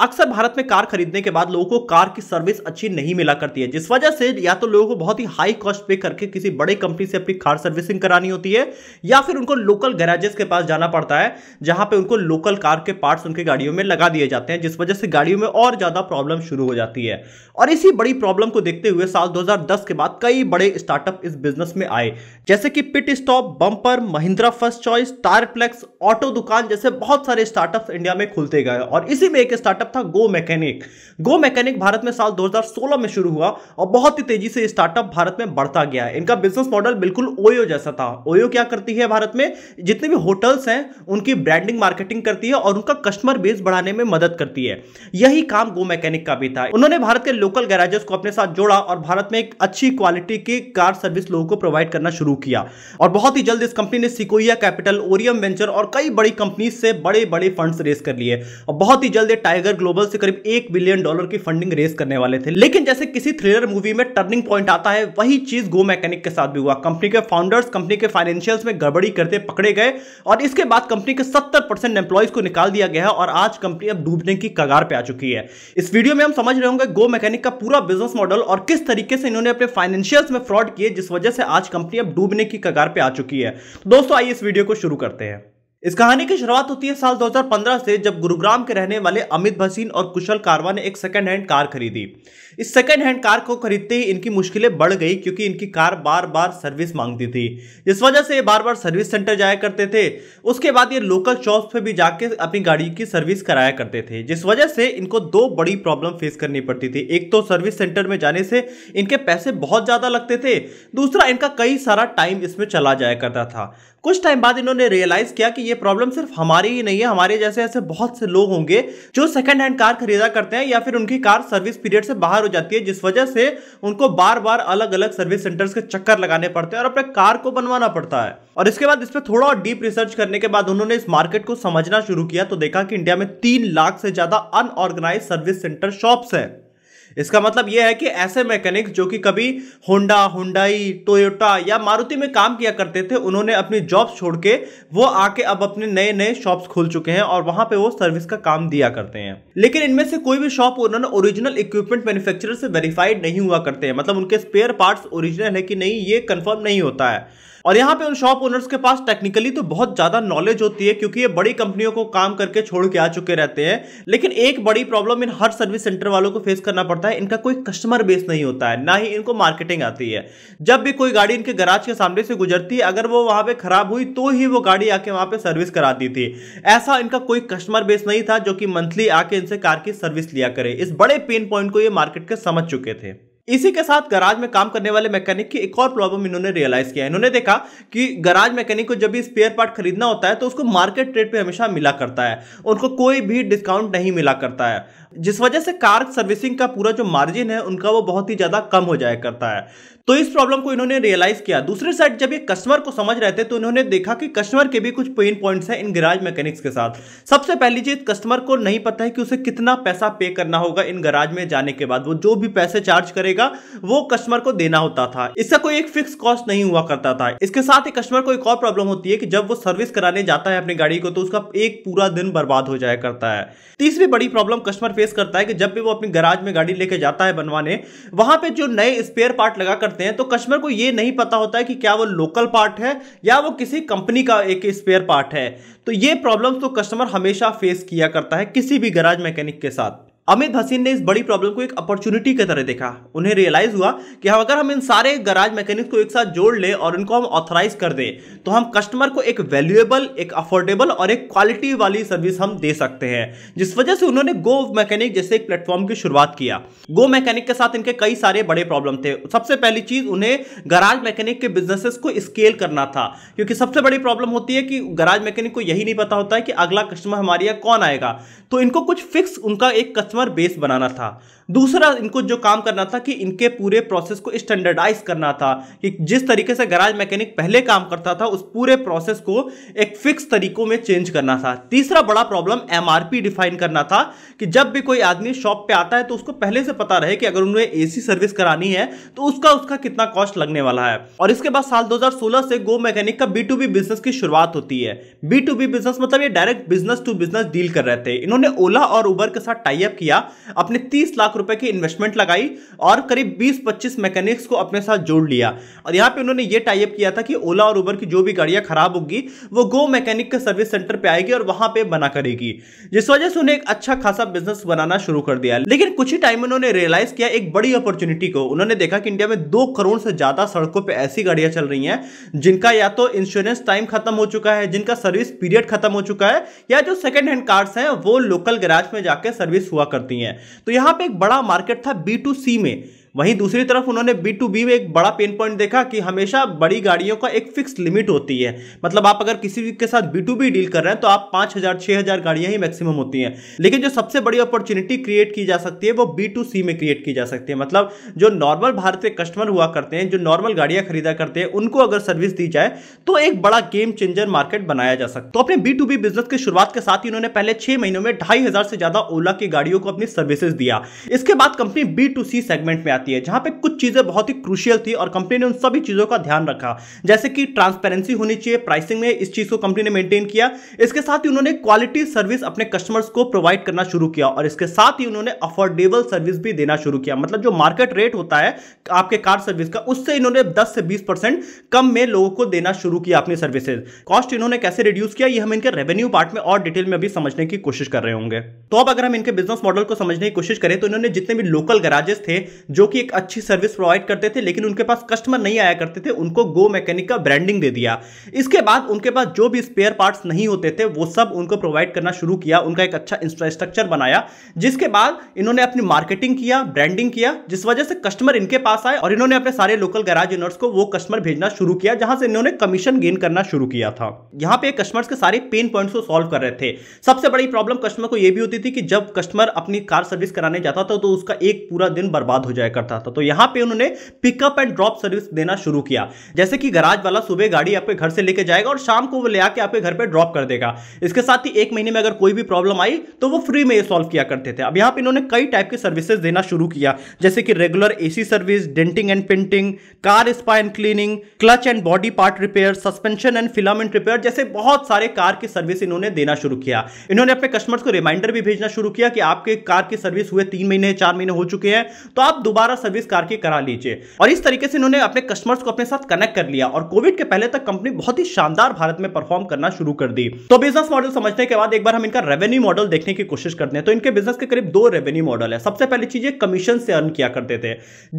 अक्सर भारत में कार खरीदने के बाद लोगों को कार की सर्विस अच्छी नहीं मिला करती है जिस वजह से या तो लोगों को बहुत ही हाई कॉस्ट पे करके किसी बड़े कंपनी से अपनी कार सर्विसिंग करानी होती है या फिर उनको लोकल गैराजेस के पास जाना पड़ता है जहां पे उनको लोकल कार के पार्ट्स उनके गाड़ियों में लगा दिए जाते हैं जिस वजह से गाड़ियों में और ज्यादा प्रॉब्लम शुरू हो जाती है और इसी बड़ी प्रॉब्लम को देखते हुए साल दो के बाद कई बड़े स्टार्टअप इस बिजनेस में आए जैसे कि pit stop bumper Mahindra first choice Tyreplex auto दुकान जैसे बहुत सारे स्टार्टअप इंडिया में खुलते गए और इसी में एक स्टार्टअप स्टार्टअप था GoMechanic GoMechanic Bharat में साल 2016 में शुरू हुआ और बहुत ही तेजी से स्टार्टअप भारत में बढ़ता गया है इनका बिजनेस मॉडल बिल्कुल ओयो जैसा था ओयो क्या करती है भारत में जितने भी होटल्स हैं उनकी ब्रांडिंग मार्केटिंग करती है और उनका कस्टमर बेस बढ़ाने में मदद करती है यही काम गो मैकेनिक का भी था उन्होंने भारत के लोकल गैराजेस को अपने साथ जोड़ा और भारत में एक अच्छी क्वालिटी की कार सर्विस लोगों को प्रोवाइड करना शुरू किया और बहुत ही जल्द इस कंपनी ने सिकोइया कैपिटल ओरियम वेंचर और कई बड़ी कंपनी से बड़े बड़े फंड्स रेस कर लिए और बहुत ही जल्द टाइगर ग्लोबल से करीब एक बिलियन डॉलर की फंडिंग रेस करने वाले थे लेकिन जैसे किसी थ्रिलर मूवी में टर्निंग पॉइंट आता है वही चीज गो मैकेनिक के साथ भी हुआ कंपनी के फाउंडर्स कंपनी के फाइनेंशियल्स में गड़बड़ी करते पकड़े गए और इसके बाद कंपनी के सत्तर परसेंट एम्प्लॉयज को निकाल दिया गया और आज कंपनी अब डूबने की कगार पे आ चुकी है इस वीडियो में हम समझ रहे होंगे गो मैकेनिक का पूरा बिजनेस मॉडल और किस तरीके से इन्होंने अपने फाइनेंशियल्स में फ्रॉड किए जिस वजह से आज कंपनी अब डूबने की कगार पे आ चुकी है दोस्तों आइए इस वीडियो को शुरू करते हैं इस कहानी की शुरुआत होती है साल 2015 से जब गुरुग्राम के रहने वाले अमित भसीन और कुशल कारवा ने एक सेकेंड हैंड कार खरीदी इस सेकेंड हैंड कार को खरीदते ही इनकी मुश्किलें बढ़ गई क्योंकि इनकी कार बार बार सर्विस मांगती थी जिस वजह से ये बार बार सर्विस सेंटर जाया करते थे उसके बाद ये लोकल शॉप पर भी जाके अपनी गाड़ी की सर्विस कराया करते थे जिस वजह से इनको दो बड़ी प्रॉब्लम फेस करनी पड़ती थी एक तो सर्विस सेंटर में जाने से इनके पैसे बहुत ज़्यादा लगते थे दूसरा इनका कई सारा टाइम इसमें चला जाया करता था कुछ टाइम बाद इन्होंने रियलाइज किया कि ये प्रॉब्लम सिर्फ हमारी ही नहीं है हमारे जैसे ऐसे बहुत से लोग होंगे जो सेकंड हैंड कार खरीदा करते हैं या फिर उनकी कार सर्विस पीरियड से बाहर हो जाती है जिस वजह से उनको बार बार अलग अलग सर्विस सेंटर्स के चक्कर लगाने पड़ते हैं और अपने कार को बनवाना पड़ता है और इसके बाद इस पर थोड़ा और डीप रिसर्च करने के बाद उन्होंने इस मार्केट को समझना शुरू किया तो देखा कि इंडिया में तीन लाख से ज्यादा अनऑर्गेनाइज सर्विस सेंटर शॉप्स है इसका मतलब यह है कि ऐसे मैकेनिक जो कि कभी होंडा हुडाई टोयोटा या मारुति में काम किया करते थे उन्होंने अपनी जॉब छोड़ के वो आके अब अपने नए नए शॉप्स खोल चुके हैं और वहां पे वो सर्विस का काम दिया करते हैं लेकिन इनमें से कोई भी शॉप उन्होंने ओरिजिनल इक्विपमेंट मैन्युफैक्चरर से वेरीफाइड नहीं हुआ करते हैं मतलब उनके स्पेयर पार्ट्स ओरिजिनल है कि नहीं ये कंफर्म नहीं होता है और यहाँ पे उन शॉप ओनर्स के पास टेक्निकली तो बहुत ज्यादा नॉलेज होती है क्योंकि ये बड़ी कंपनियों को काम करके छोड़ के आ चुके रहते हैं लेकिन एक बड़ी प्रॉब्लम इन हर सर्विस सेंटर वालों को फेस करना पड़ता पड़ता है इनका कोई कस्टमर बेस नहीं होता है ना ही इनको मार्केटिंग आती है जब भी कोई गाड़ी इनके गराज के सामने से गुजरती है अगर वो वहां पे खराब हुई तो ही वो गाड़ी आके वहां पे सर्विस कराती थी ऐसा इनका कोई कस्टमर बेस नहीं था जो कि मंथली आके इनसे कार की सर्विस लिया करे इस बड़े पेन पॉइंट को ये मार्केट के समझ चुके थे इसी के साथ गराज में काम करने वाले मैकेनिक की एक और प्रॉब्लम इन्होंने रियलाइज किया इन्होंने देखा कि गराज मैकेनिक को जब भी स्पेयर पार्ट खरीदना होता है तो उसको मार्केट रेट पे हमेशा मिला करता है उनको कोई भी डिस्काउंट नहीं मिला करता है जिस वजह से कार सर्विसिंग का पूरा जो मार्जिन है उनका वो बहुत ही ज्यादा कम हो जाया करता है तो इस प्रॉब्लम को इन्होंने रियलाइज किया दूसरे साइड जब ये कस्टमर को समझ रहे थे तो इन्होंने देखा कि कस्टमर के भी कुछ पेन पॉइंट्स हैं इन गराज मैकेनिक्स के साथ सबसे पहली चीज कस्टमर को नहीं पता है कि उसे कितना पैसा पे करना होगा इन गराज में जाने के बाद वो जो भी पैसे चार्ज करेगा वो कस्टमर को देना होता था इसका कोई एक फिक्स कॉस्ट नहीं हुआ करता था इसके साथ ही कस्टमर को एक और प्रॉब्लम होती है कि जब वो सर्विस कराने जाता है अपनी गाड़ी को तो उसका एक पूरा दिन बर्बाद हो जाया करता है तीसरी बड़ी प्रॉब्लम कस्टमर फेस करता है कि जब भी वो अपनी गराज में गाड़ी लेके जाता है बनवाने वहां पे जो नए स्पेयर पार्ट लगा करते हैं तो कस्टमर को ये नहीं पता होता है कि क्या वो लोकल पार्ट है या वो किसी कंपनी का एक स्पेयर पार्ट है तो ये प्रॉब्लम तो कस्टमर हमेशा फेस किया करता है किसी भी गराज मैकेनिक के साथ अमित हसीन ने इस बड़ी प्रॉब्लम को एक अपॉर्चुनिटी की तरह देखा उन्हें रियलाइज हुआ कि हम हाँ, अगर हम इन सारे गराज मैकेनिक्स को एक साथ जोड़ ले और इनको हम ऑथराइज कर दें तो हम कस्टमर को एक वैल्यूएबल एक अफोर्डेबल और एक क्वालिटी वाली सर्विस हम दे सकते हैं जिस वजह से उन्होंने गो मैकेनिक जैसे एक प्लेटफॉर्म की शुरुआत किया गो मैकेनिक के साथ इनके कई सारे बड़े प्रॉब्लम थे सबसे पहली चीज उन्हें गराज मैकेनिक के बिजनेसेस को स्केल करना था क्योंकि सबसे बड़ी प्रॉब्लम होती है कि गराज मैकेनिक को यही नहीं पता होता है कि अगला कस्टमर हमारे यहाँ कौन आएगा तो इनको कुछ फिक्स उनका एक कस्टमर बेस बनाना था दूसरा इनको जो काम करना था कि इनके पूरे प्रोसेस को स्टैंडर्डाइज करना था कि जिस तरीके से गराज मैकेनिक पहले काम करता था उस पूरे प्रोसेस को एक फिक्स तरीकों में चेंज करना था तीसरा बड़ा प्रॉब्लम एम डिफाइन करना था कि जब भी कोई आदमी शॉप पर आता है तो उसको पहले से पता रहे कि अगर उन्हें ए सर्विस करानी है तो उसका उसका कितना कॉस्ट लगने वाला है और इसके बाद साल दो से गो मैकेनिक का बी बिजनेस की शुरुआत होती है बी टू बी बिजनेस मतलब ये direct business to business deal कर रहे थे इन्होंने ओला और उबर के साथ टाइप किया अपने 30 लाख रुपए की इन्वेस्टमेंट लगाई और करीब 20-25 मैकेनिक्स को अपने साथ जोड़ लिया और यहाँ पे उन्होंने ये टाइप किया था कि ओला और उबर की जो भी गाड़ियां खराब होगी वो गो मैकेनिक के सर्विस सेंटर पे आएगी और वहां पे बना करेगी जिस वजह से उन्हें एक अच्छा खासा बिजनेस बनाना शुरू कर दिया लेकिन कुछ ही टाइम उन्होंने रियलाइज किया एक बड़ी अपॉर्चुनिटी को उन्होंने देखा कि इंडिया में दो करोड़ से ज्यादा सड़कों पर ऐसी गाड़ियां चल रही हैं जिनका या तो इंश्योरेंस टाइम खत्म हो चुका है जिनका सर्विस पीरियड खत्म हो चुका है या जो सेकेंड हैंड कार्स हैं वो लोकल गैराज में जाकर सर्विस हुआ करती हैं तो यहाँ पे एक बड़ा बड़ा मार्केट था बी टू सी में वहीं दूसरी तरफ उन्होंने बी टू बी में एक बड़ा पेन पॉइंट देखा कि हमेशा बड़ी गाड़ियों का एक फिक्स लिमिट होती है मतलब आप अगर किसी भी के साथ बी टू बी डील कर रहे हैं तो आप पाँच हज़ार छः हज़ार गाड़ियाँ ही मैक्सिमम होती हैं लेकिन जो सबसे बड़ी अपॉर्चुनिटी क्रिएट की जा सकती है वो बी टू सी में क्रिएट की जा सकती है मतलब जो नॉर्मल भारतीय कस्टमर हुआ करते हैं जो नॉर्मल गाड़ियाँ खरीदा करते हैं उनको अगर सर्विस दी जाए तो एक बड़ा गेम चेंजर मार्केट बनाया जा सकता है तो अपने बी टू बी बिजनेस की शुरुआत के साथ ही उन्होंने पहले छह महीनों में ढाई हज़ार से ज़्यादा ओला की गाड़ियों को अपनी सर्विसेज दिया इसके बाद company B to C segment में जाती है जहां पे कुछ चीज़ें बहुत ही क्रूशियल थी और कंपनी ने उन सभी चीज़ों का ध्यान रखा जैसे कि ट्रांसपेरेंसी होनी चाहिए प्राइसिंग में इस चीज़ को कंपनी ने मेंटेन किया इसके साथ ही उन्होंने क्वालिटी सर्विस अपने कस्टमर्स को प्रोवाइड करना शुरू किया और इसके साथ ही उन्होंने अफोर्डेबल सर्विस भी देना शुरू किया मतलब जो मार्केट रेट होता है आपके कार सर्विस का उससे इन्होंने 10 से 20 परसेंट कम में लोगों को देना शुरू किया अपनी सर्विसेज कॉस्ट इन्होंने कैसे रिड्यूस किया ये हम इनके रेवेन्यू पार्ट में और डिटेल में भी समझने की कोशिश कर रहे होंगे तो अब अगर हम इनके बिजनेस मॉडल को समझने की कोशिश करें तो इन्होंने जितने भी लोकल गराजेस थे जो कि एक अच्छी सर्विस प्रोवाइड करते थे लेकिन उनके पास कस्टमर नहीं आया करते थे उनको गो मैकेनिक का ब्रांडिंग दे दिया इसके बाद उनके पास जो भी स्पेयर पार्ट नहीं होते थे वो सब उनको प्रोवाइड करना शुरू किया उनका एक अच्छा इंफ्रास्ट्रक्चर बनाया जिसके बाद इन्होंने अपनी मार्केटिंग किया ब्रांडिंग किया जिस वजह से कस्टमर इनके पास आए और इन्होंने अपने सारे लोकल गैराज ओनर्स को वो कस्टमर भेजना शुरू किया जहां से इन्होंने कमीशन गेन करना शुरू किया था यहां पे कस्टमर्स के सारे पेन पॉइंट्स को सॉल्व कर रहे थे सबसे बड़ी प्रॉब्लम कस्टमर को यह भी होती थी कि जब कस्टमर अपनी कार सर्विस कराने जाता था तो उसका एक पूरा दिन बर्बाद हो जाएगा करता था तो यहां पे उन्होंने पिकअप एंड ड्रॉप सर्विस देना शुरू किया जैसे कि गराज वाला सुबह गाड़ी आपके घर से लेके जाएगा और शाम को वो ले आके आपके घर पर ड्रॉप कर देगा इसके साथ ही एक महीने में अगर कोई भी प्रॉब्लम आई तो वो फ्री में सॉल्व किया करते थे अब यहां पर इन्होंने कई टाइप की सर्विसेज देना शुरू किया जैसे कि regular a service denting and painting car spine cleaning clutch and body part repair suspension and filament repair जैसे बहुत सारे कार की सर्विस इन्होंने देना शुरू किया इन्होंने अपने कस्टमर्स को रिमाइंडर भी भेजना शुरू किया कि आपके कार की सर्विस हुए तीन महीने चार महीने हो चुके हैं तो आप दोबारा सारा सर्विस कार की करा लीजिए और इस तरीके से इन्होंने अपने कस्टमर्स को अपने साथ कनेक्ट कर लिया और कोविड के पहले तक कंपनी बहुत ही शानदार भारत में परफॉर्म करना शुरू कर दी तो बिजनेस मॉडल समझने के बाद एक बार हम इनका रेवेन्यू मॉडल देखने की कोशिश करते हैं तो इनके बिजनेस के करीब दो रेवेन्यू मॉडल है सबसे पहली चीज ये कमीशन से अर्न किया करते थे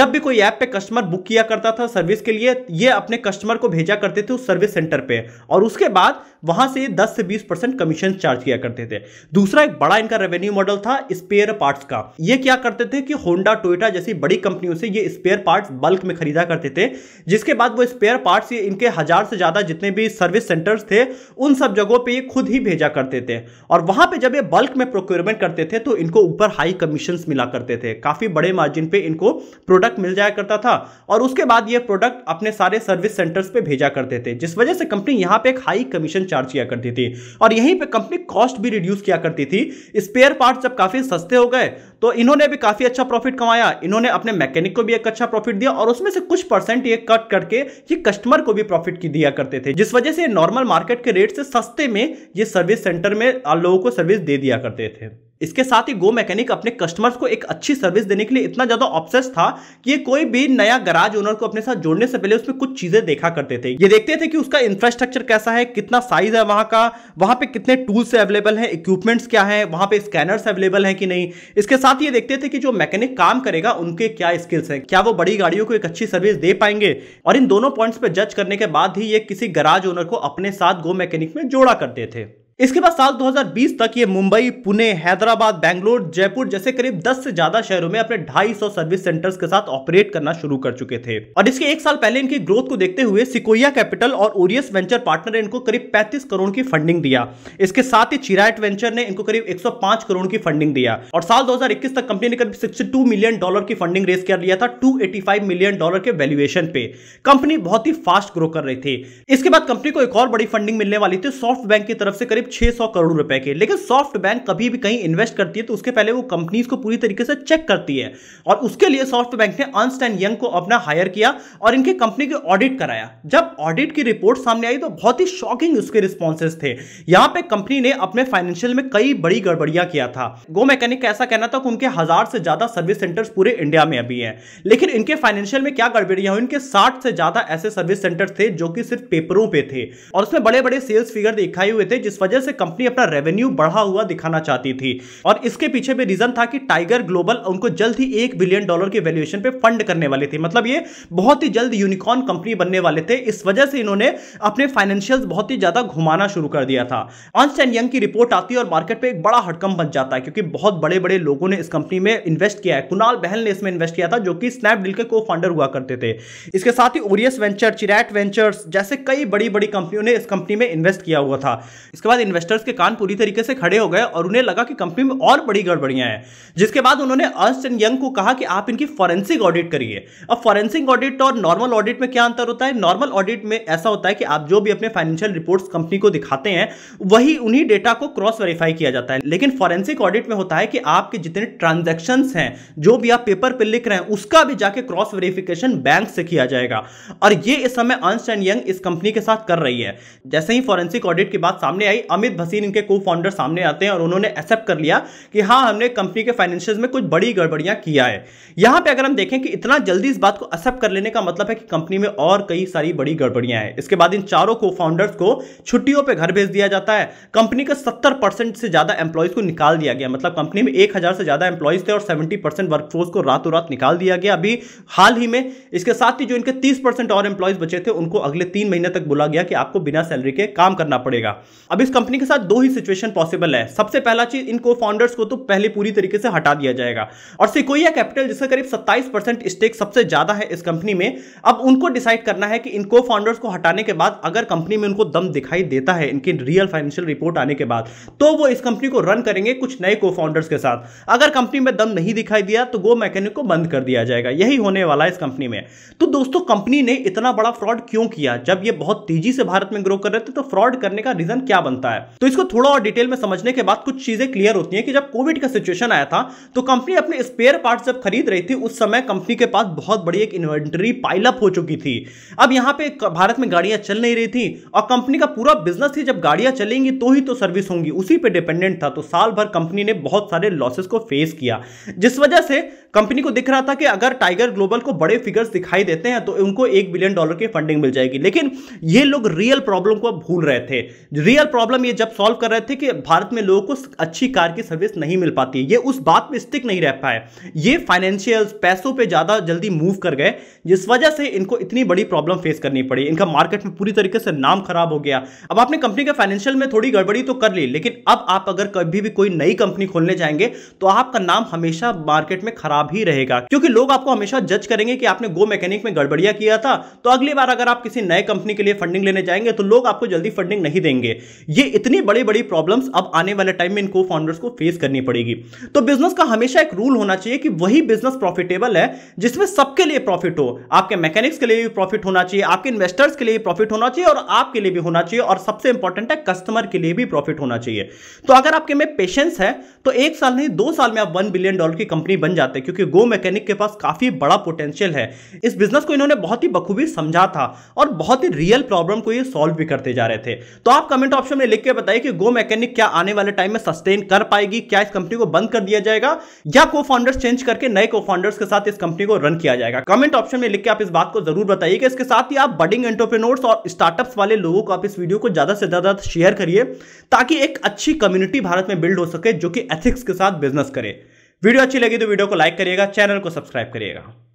जब भी कोई ऐप पे कस्टमर बुक किया करता था सर्विस के लिए ये अपने कस्टमर को भेजा करते थे उस सर्विस सेंटर पे और उसके बाद वहां से 10 से 20 परसेंट कमीशन चार्ज किया करते थे दूसरा एक बड़ा इनका रेवेन्यू मॉडल था स्पेयर पार्ट्स का ये क्या करते थे कि होंडा टोयोटा जैसी बड़ी बड़ी कंपनियों से ये स्पेयर पार्ट्स बल्क में खरीदा करते थे जिसके बाद वो स्पेयर पार्ट्स ये इनके हजार से ज्यादा जितने भी सर्विस सेंटर्स थे उन सब जगहों पे ये खुद ही भेजा करते थे और वहां पे जब ये बल्क में प्रोक्योरमेंट करते थे तो इनको ऊपर हाई कमीशन मिला करते थे काफी बड़े मार्जिन पे इनको प्रोडक्ट मिल जाया करता था और उसके बाद ये प्रोडक्ट अपने सारे सर्विस सेंटर्स पे भेजा करते थे जिस वजह से कंपनी यहां पे एक हाई कमीशन चार्ज किया करती थी और यहीं पर कंपनी कॉस्ट भी रिड्यूस किया करती थी स्पेयर पार्ट जब काफी सस्ते हो गए तो इन्होंने भी काफी अच्छा प्रॉफिट कमाया इन्होंने आपने मैकेनिक को भी एक अच्छा प्रॉफिट दिया और उसमें से कुछ परसेंट ये कट करके ये कस्टमर को भी प्रॉफिट की दिया करते थे जिस वजह से नॉर्मल मार्केट के रेट से सस्ते में ये सर्विस सेंटर में लोगों को सर्विस दे दिया करते थे इसके साथ ही गो मैकेनिक अपने कस्टमर्स को एक अच्छी सर्विस देने के लिए इतना ज्यादा ऑप्शन था कि ये कोई भी नया गराज ओनर को अपने साथ जोड़ने से पहले उसमें कुछ चीजें देखा करते थे ये देखते थे कि उसका इंफ्रास्ट्रक्चर कैसा है कितना साइज है वहां का वहां पे कितने टूल्स अवेलेबल है इक्विपमेंट्स क्या है वहां पे स्कैनर्स अवेलेबल है कि नहीं इसके साथ ये देखते थे कि जो मैकेनिक काम करेगा उनके क्या स्किल्स है क्या वो बड़ी गाड़ियों को एक अच्छी सर्विस दे पाएंगे और इन दोनों पॉइंट्स पर जज करने के बाद ही ये किसी गराज ओनर को अपने साथ गो मैकेनिक में जोड़ा करते थे इसके बाद साल 2020 तक ये मुंबई पुणे हैदराबाद बैंगलोर जयपुर जैसे करीब 10 से ज्यादा शहरों में अपने 250 सर्विस सेंटर्स के साथ ऑपरेट करना शुरू कर चुके थे और इसके एक साल पहले इनकी ग्रोथ को देखते हुए सिकोया कैपिटल और ओरियस वेंचर पार्टनर ने इनको करीब 35 करोड़ की फंडिंग दिया इसके साथ ही चिराइट वेंचर ने इनको करीब एक करोड़ की फंडिंग दिया और साल दो तक कंपनी ने करीब सिक्सटी मिलियन डॉलर की फंडिंग रेस कर लिया था टू मिलियन डॉलर के वैल्यूएशन पे कंपनी बहुत ही फास्ट ग्रो कर रही थी इसके बाद कंपनी को एक और बड़ी फंडिंग मिलने वाली थी सॉफ्ट बैंक की तरफ से करीब करीब 600 करोड़ रुपए के लेकिन सॉफ्ट बैंक कभी भी कहीं इन्वेस्ट करती है तो उसके पहले वो कंपनीज को पूरी तरीके से चेक करती है और उसके लिए सॉफ्ट बैंक ने अंस्ट एंड यंग को अपना हायर किया और इनके कंपनी के ऑडिट कराया जब ऑडिट की रिपोर्ट सामने आई तो बहुत ही शॉकिंग उसके रिस्पॉन्सेज थे यहां पर कंपनी ने अपने फाइनेंशियल में कई बड़ी गड़बड़ियां किया था गो मैकेनिक का ऐसा कहना था कि उनके हजार से ज्यादा सर्विस सेंटर्स पूरे इंडिया में अभी हैं लेकिन इनके फाइनेंशियल में क्या गड़बड़ियां हुई इनके साठ से ज्यादा ऐसे सर्विस सेंटर्स थे जो कि सिर्फ पेपरों पे थे और उसमें बड़े बड़े सेल्स फिगर दिखाए हुए थे जिस वजह वजह से कंपनी अपना रेवेन्यू बढ़ा हुआ दिखाना चाहती थी और इसके पीछे भी रीजन था कि टाइगर ग्लोबल उनको जल्द ही एक बिलियन डॉलर के वैल्यूएशन पे फंड करने वाले थे मतलब ये बहुत ही जल्द यूनिकॉर्न कंपनी बनने वाले थे इस वजह से इन्होंने अपने फाइनेंशियल बहुत ही ज्यादा घुमाना शुरू कर दिया था अंश एंड यंग की रिपोर्ट आती है और मार्केट पर एक बड़ा हडकम बन जाता है क्योंकि बहुत बड़े बड़े लोगों ने इस कंपनी में इन्वेस्ट किया है कुणाल बहल ने इसमें इन्वेस्ट किया था जो कि स्नैपडील के को फाउंडर हुआ करते थे इसके साथ ही ओरियस वेंचर चिराट वेंचर्स जैसे कई बड़ी बड़ी कंपनियों ने इस कंपनी में इन्वेस्ट किया हुआ था इसके बाद इन्वेस्टर्स के कान पूरी तरीके से खड़े हो गए और उन्हें लगा कि कंपनी में और बड़ी गड़बड़ियां हैं जिसके बाद उन्होंने अर्स्ट एंड यंग को कहा कि आप इनकी फॉरेंसिक ऑडिट करिए अब फॉरेंसिक ऑडिट और नॉर्मल ऑडिट में क्या अंतर होता है नॉर्मल ऑडिट में ऐसा होता है कि आप जो भी अपने फाइनेंशियल रिपोर्ट कंपनी को दिखाते हैं वही उन्हीं डेटा को क्रॉस वेरीफाई किया जाता है लेकिन फॉरेंसिक ऑडिट में होता है कि आपके जितने ट्रांजेक्शन हैं जो भी आप पेपर पर लिख रहे हैं उसका भी जाके क्रॉस वेरिफिकेशन बैंक से किया जाएगा और ये इस समय अर्स्ट एंड यंग इस कंपनी के साथ कर रही है जैसे ही फॉरेंसिक ऑडिट की बात सामने आई अमित भसीन इनके को फाउंडर सामने आते हैं और उन्होंने एक्सेप्ट कर लिया कि हाँ हमने कंपनी के फाइनेंशियल में कुछ बड़ी गड़बड़ियां किया है यहां पर अगर हम देखें कि इतना जल्दी इस बात को एक्सेप्ट कर लेने का मतलब है कि कंपनी में और कई सारी बड़ी गड़बड़ियां हैं इसके बाद इन चारों को फाउंडर्स को छुट्टियों पर घर भेज दिया जाता है कंपनी का सत्तर से ज्यादा एम्प्लॉयज को निकाल दिया गया मतलब कंपनी में एक से ज्यादा एम्प्लॉयज थे और सेवेंटी परसेंट वर्कफोर्स को रातों रात निकाल दिया गया अभी हाल ही में इसके साथ ही जो इनके तीस और एम्प्लॉयज बचे थे उनको अगले तीन महीने तक बोला गया कि आपको बिना सैलरी के काम करना पड़ेगा अब इस कंपनी कंपनी के साथ दो ही सिचुएशन पॉसिबल है सबसे पहला चीज इन को फाउंडर्स को तो पहले पूरी तरीके से हटा दिया जाएगा और सिकोया कैपिटल जिसका करीब 27 परसेंट स्टेक सबसे ज्यादा है इस कंपनी में अब उनको डिसाइड करना है कि इन को फाउंडर्स को हटाने के बाद अगर कंपनी में उनको दम दिखाई देता है इनकी रियल फाइनेंशियल रिपोर्ट आने के बाद तो वो इस कंपनी को रन करेंगे कुछ नए को फाउंडर्स के साथ अगर कंपनी में दम नहीं दिखाई दिया तो गो मैकेनिक को बंद कर दिया जाएगा यही होने वाला है इस कंपनी में तो दोस्तों कंपनी ने इतना बड़ा फ्रॉड क्यों किया जब ये बहुत तेजी से भारत में ग्रो कर रहे थे तो फ्रॉड करने का रीजन क्या बनता होता है तो इसको थोड़ा और डिटेल में समझने के बाद कुछ चीजें क्लियर होती है कि जब कोविड का सिचुएशन आया था तो कंपनी अपने स्पेयर पार्ट जब खरीद रही थी उस समय कंपनी के पास बहुत बड़ी एक इन्वेंटरी पाइलअप हो चुकी थी अब यहां पर भारत में गाड़ियां चल नहीं रही थी और कंपनी का पूरा बिजनेस ही जब गाड़ियां चलेंगी तो ही तो सर्विस होंगी उसी पर डिपेंडेंट था तो साल भर कंपनी ने बहुत सारे लॉसेस को फेस किया जिस वजह से कंपनी को दिख रहा था कि अगर टाइगर ग्लोबल को बड़े फिगर्स दिखाई देते हैं तो उनको एक बिलियन डॉलर की फंडिंग मिल जाएगी लेकिन ये लोग रियल प्रॉब्लम को भूल रहे थे रियल प्रॉब्लम प्रॉब्लम ये जब सॉल्व कर रहे थे कि भारत में लोगों को अच्छी कार की सर्विस नहीं मिल पाती ये उस बात पे स्टिक नहीं रह पाए ये फाइनेंशियल्स पैसों पे ज़्यादा जल्दी मूव कर गए जिस वजह से इनको इतनी बड़ी प्रॉब्लम फेस करनी पड़ी इनका मार्केट में पूरी तरीके से नाम खराब हो गया अब आपने कंपनी के फाइनेंशियल में थोड़ी गड़बड़ी तो कर ली लेकिन अब आप अगर कभी भी कोई नई कंपनी खोलने जाएंगे तो आपका नाम हमेशा मार्केट में खराब ही रहेगा क्योंकि लोग आपको हमेशा जज करेंगे कि आपने गो मैकेनिक में गड़बड़िया किया था तो अगली बार अगर आप किसी नए कंपनी के लिए फंडिंग लेने जाएंगे तो लोग आपको जल्दी फंडिंग नहीं देंगे ये इतनी बड़ी बड़ी प्रॉब्लम्स अब आने वाले टाइम में इनको फाउंडर्स को फेस करनी पड़ेगी तो बिजनेस का हमेशा एक रूल होना चाहिए कि वही बिजनेस प्रॉफिटेबल है जिसमें सबके लिए प्रॉफिट हो आपके मैकेनिक्स के लिए भी प्रॉफिट होना चाहिए आपके इन्वेस्टर्स के लिए प्रॉफिट होना चाहिए और आपके लिए भी होना चाहिए और सबसे इंपॉर्टेंट है कस्टमर के लिए भी प्रॉफिट होना चाहिए तो अगर आपके में पेशेंस है तो एक साल नहीं दो साल में आप वन बिलियन डॉलर की कंपनी बन जाते क्योंकि गो मैकेनिक के पास काफी बड़ा पोटेंशियल है इस बिजनेस को इन्होंने बहुत ही बखूबी समझा था और बहुत ही रियल प्रॉब्लम को ये सॉल्व भी करते जा रहे थे तो आप कमेंट ऑप्शन में लिख के बताइए कि गो मैकेनिक क्या आने वाले टाइम में सस्टेन कर पाएगी क्या इस कंपनी को बंद कर दिया जाएगा या को फाउंडर्स चेंज करके नए को फाउंडर्स के साथ इस कंपनी को रन किया जाएगा कमेंट ऑप्शन में लिख के आप इस बात को जरूर बताइए कि इसके साथ ही आप बडिंग एंटरप्रेनोर्स और स्टार्टअप्स वाले लोगों को आप इस वीडियो को ज्यादा से ज्यादा शेयर करिए ताकि एक अच्छी कम्युनिटी भारत में बिल्ड हो सके जो कि एथिक्स के साथ बिजनेस करे वीडियो अच्छी लगी तो वीडियो को लाइक करिएगा चैनल को सब्सक्राइब करिएगा